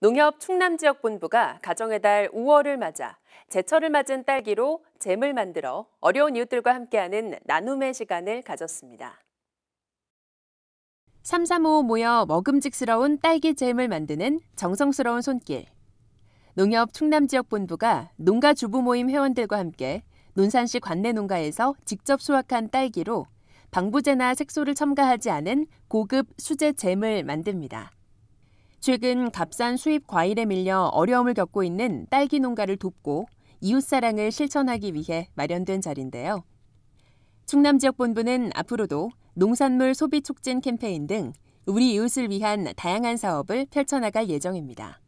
농협 충남 지역 본부가 가정의 달 5월을 맞아 제철을 맞은 딸기로 잼을 만들어 어려운 이웃들과 함께하는 나눔의 시간을 가졌습니다. 삼삼오오 모여 먹음직스러운 딸기 잼을 만드는 정성스러운 손길. 농협 충남 지역 본부가 농가 주부 모임 회원들과 함께 논산시 관내 농가에서 직접 수확한 딸기로 방부제나 색소를 첨가하지 않은 고급 수제 잼을 만듭니다. 최근 값싼 수입 과일에 밀려 어려움을 겪고 있는 딸기 농가를 돕고 이웃사랑을 실천하기 위해 마련된 자리인데요. 충남지역본부는 앞으로도 농산물 소비 촉진 캠페인 등 우리 이웃을 위한 다양한 사업을 펼쳐나갈 예정입니다.